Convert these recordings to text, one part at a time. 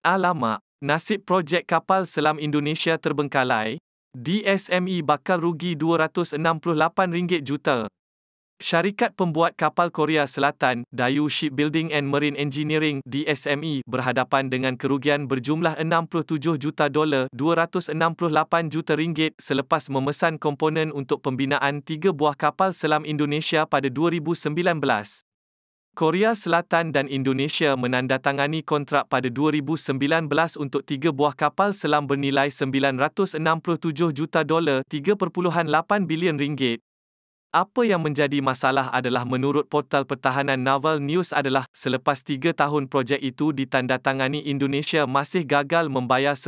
Alamak, ah, nasib projek kapal selam Indonesia terbengkalai, DSME bakal rugi RM268 juta. Syarikat pembuat kapal Korea Selatan, Dayu Shipbuilding and Marine Engineering, DSME, berhadapan dengan kerugian berjumlah 67 juta dolar, 268 juta ringgit, selepas memesan komponen untuk pembinaan tiga buah kapal selam Indonesia pada 2019. Korea Selatan dan Indonesia menandatangani kontrak pada 2019 untuk tiga buah kapal selam bernilai 967 juta dolar 3.8 bilion ringgit apa yang menjadi masalah adalah menurut portal pertahanan Naval News adalah selepas tiga tahun projek itu ditandatangani Indonesia masih gagal membayar 10%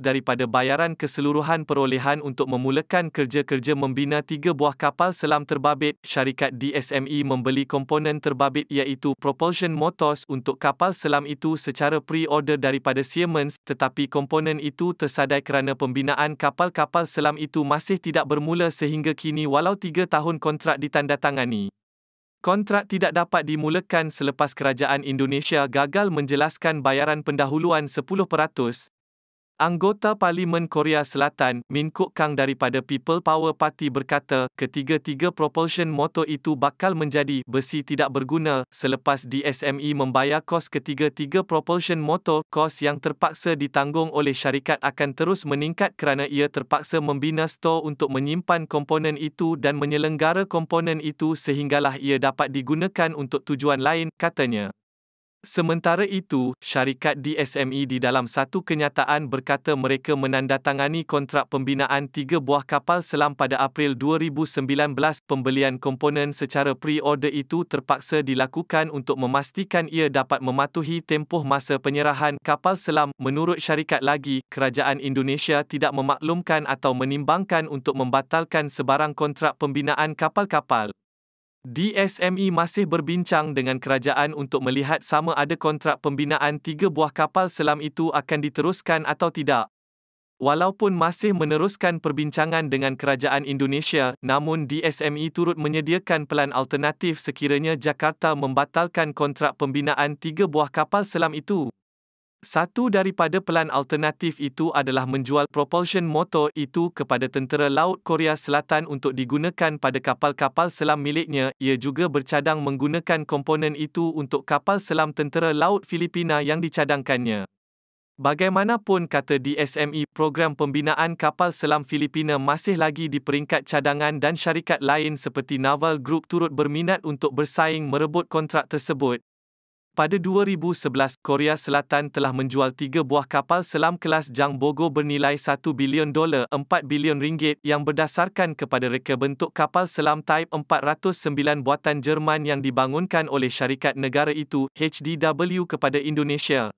daripada bayaran keseluruhan perolehan untuk memulakan kerja-kerja membina tiga buah kapal selam terbabit. Syarikat DSME membeli komponen terbabit iaitu propulsion motors untuk kapal selam itu secara pre-order daripada Siemens tetapi komponen itu tersadai kerana pembinaan kapal-kapal selam itu masih tidak bermula sehingga kini walau 3 tahun kontrak ditandatangani. Kontrak tidak dapat dimulakan selepas kerajaan Indonesia gagal menjelaskan bayaran pendahuluan 10% Anggota Parlimen Korea Selatan, Min Kuk Kang daripada People Power Party berkata, ketiga-tiga propulsion motor itu bakal menjadi besi tidak berguna selepas DSME membayar kos ketiga-tiga propulsion motor. Kos yang terpaksa ditanggung oleh syarikat akan terus meningkat kerana ia terpaksa membina stor untuk menyimpan komponen itu dan menyelenggara komponen itu sehinggalah ia dapat digunakan untuk tujuan lain, katanya. Sementara itu, syarikat DSME di dalam satu kenyataan berkata mereka menandatangani kontrak pembinaan tiga buah kapal selam pada April 2019. Pembelian komponen secara pre-order itu terpaksa dilakukan untuk memastikan ia dapat mematuhi tempoh masa penyerahan kapal selam. Menurut syarikat lagi, kerajaan Indonesia tidak memaklumkan atau menimbangkan untuk membatalkan sebarang kontrak pembinaan kapal-kapal. DSME masih berbincang dengan kerajaan untuk melihat sama ada kontrak pembinaan tiga buah kapal selam itu akan diteruskan atau tidak. Walaupun masih meneruskan perbincangan dengan kerajaan Indonesia, namun DSME turut menyediakan pelan alternatif sekiranya Jakarta membatalkan kontrak pembinaan tiga buah kapal selam itu. Satu daripada pelan alternatif itu adalah menjual propulsion motor itu kepada tentera laut Korea Selatan untuk digunakan pada kapal-kapal selam miliknya. Ia juga bercadang menggunakan komponen itu untuk kapal selam tentera laut Filipina yang dicadangkannya. Bagaimanapun kata DSMI, e, program pembinaan kapal selam Filipina masih lagi di peringkat cadangan dan syarikat lain seperti Naval Group turut berminat untuk bersaing merebut kontrak tersebut. Pada 2011, Korea Selatan telah menjual tiga buah kapal selam kelas Jang Bogo bernilai 1 bilion dolar 4 bilion ringgit yang berdasarkan kepada reka bentuk kapal selam Type 409 buatan Jerman yang dibangunkan oleh syarikat negara itu, HDW kepada Indonesia.